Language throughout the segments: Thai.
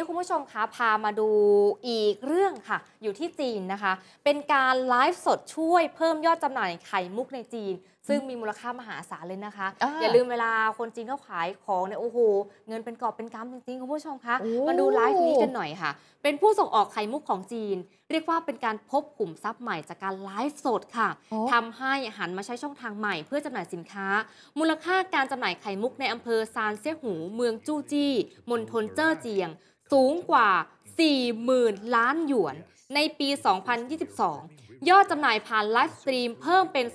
นี่คุณผู้ชมคะ พามาดูอีกเรื่องค่ะ อยู่ที่จีนนะคะ เป็นการไลฟ์สดช่วยเพิ่มยอดจำหน่ายไข่มุกในจีนซึ่งมีมูลค่ามหาศาลเลยนะคะ อย่าลืมเวลาคนจีนเขาขายของเนี่ยโอ้โหเงินเป็นกอบเป็นกำจริงๆคุณผู้ชมคะมาดูไลฟ์นี้กันหน่อยค่ะ เป็นผู้ส่งออกไข่มุกของจีน เรียกว่าเป็นการพบกลุ่มทรัพย์ใหม่จากการไลฟ์สดค่ะ ทำให้หันมาใช้ช่องทางใหม่ เพื่อจำหน่ายสินค้า มูลค่าการจำหน่ายไข่มุกในอำเภอซานเซี่ยหู เมืองจู้จี้มณฑลเจ้อเจียง สูงกว่า40,000 ล้านหยวน ในปี 2022 ยอดจำหน่ายผ่านไลฟ์สตรีมเพิ่มเป็น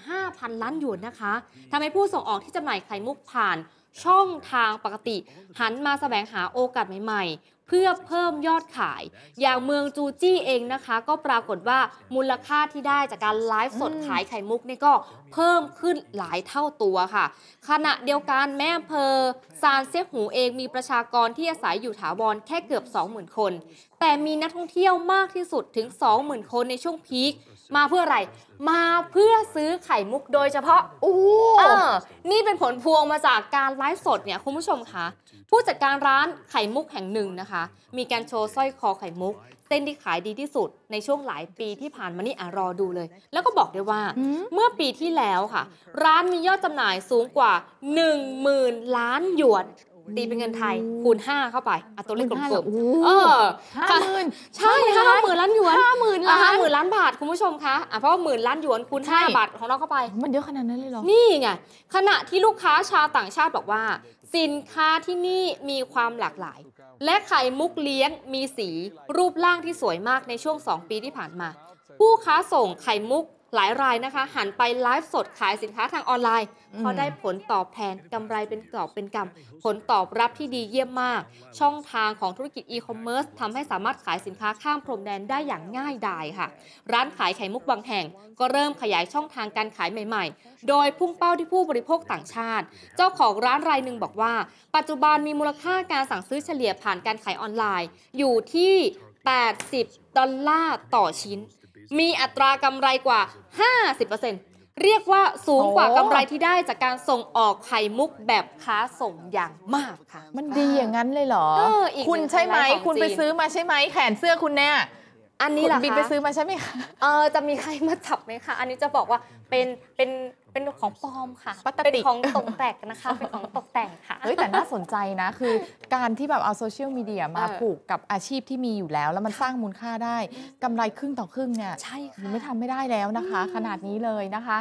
25,000 ล้านหยวนนะคะ ทำให้ผู้ส่งออกที่จำหน่ายไข่มุกผ่านช่องทางปกติหันมาแสวงหาโอกาสใหม่เพื่อเพิ่มยอดขาย อย่างเมืองจูจี้เองนะคะ ก็ปรากฏว่ามูลค่าที่ได้จากการไลฟ์สดขายไข่มุกนี่ก็เพิ่มขึ้นหลายเท่าตัวค่ะ ขณะเดียวกันแม่อำเภอซานเซียหูเองมีประชากรที่อาศัยอยู่ถาวรแค่เกือบ20,000 คน แต่มีนักท่องเที่ยวมากที่สุดถึง 20,000คนในช่วงพีคมาเพื่ออะไร มาเพื่อซื้อไข่มุกโดยเฉพาะอู้เออนี่เป็นผลพวงมาจากการไลฟ์สดเนี่ยคุณผู้ชมคะผู้จัดการร้านไข่มุกแห่งหนึ่งนะคะมีการโชว์สร้อยคอไข่มุกเส้นที่ขายดีที่สุดในช่วงหลายปีที่ผ่านมานี่ อ่ะ รอดูเลย แล้วก็บอกได้ว่า เมื่อปีที่แล้วค่ะ ร้านมียอดจำหน่ายสูงกว่า1 0,000ล้านหยวนตีเป็นเงินไทยคูณ 5 เข้าไปอัตัวเลขกลมๆเออห้าหมื่นใช่ห้าหมื่นล้านหยวนห้าหมื่นล้านห้าหมื่นล้านบาทคุณผู้ชมคะเพราะว่าหมื่นล้านหยวนคูณ5บาท ของเราเข้าไปมันเยอะขนาดนั้นเลยหรอนี่ไงขณะที่ลูกค้าชาวต่างชาติบอกว่า สินค้าที่นี่มีความหลากหลาย และไข่มุกเลี้ยงมีสีรูปร่างที่สวยมากในช่วง 2 ปีที่ผ่านมา ผู้ค้าส่งไข่มุกหลายรายนะคะ หันไปไลฟ์สดขายสินค้าทางออนไลน์ เพราะได้ผลตอบแทนกำไรเป็นกอบเป็นกำผลตอบรับที่ดีเยี่ยมมาก ช่องทางของธุรกิจอีคอมเมิร์ซทำให้สามารถขายสินค้าข้ามพรมแดนได้อย่างง่ายดายค่ะ ร้านขายไข่มุกบางแห่ง ก็เริ่มขยายช่องทางการขายใหม่ๆ โดยพุ่งเป้าที่ผู้บริโภคต่างชาติ เจ้าของร้านรายหนึ่งบอกว่า ปัจจุบันมีมูลค่าการสั่งซื้อเฉลี่ยผ่านการขายออนไลน์ อยู่ที่ 80 ดอลลาร์ต่อชิ้นมีอัตรากำไรกว่า 50%เรียกว่าสูงกว่ากำไรที่ได้จากการส่งออกไข่มุกแบบค้าส่งอย่างมากค่ะ มันดีอย่างนั้นเลยเหรอ คุณใช่ไหม คุณไปซื้อมาใช่ไหม แขนเสื้อคุณเนี่ยอันนี้ลหคะบินไปซื้อมาใช่ไหมคะเออจะมีใครมาจับไหมคะ อันนี้จะบอกว่าเป็น เป็นเป็นของปลอมค่ะเป็นของตกแต่งนะคะ เป็นของตกแต่งค่ะเฮ้ยแต่น่าสนใจนะ คือ การที่แบบเอาโซเชียลมีเดียมาผูกกับอาชีพที่มีอยู่แล้ว แล้วมันสร้างมูลค่าได้ กำไรครึ่งต่อครึ่งเนี่ยใช่ค่ะไม่ทำไม่ได้แล้วนะคะ ขนาดนี้เลยนะคะ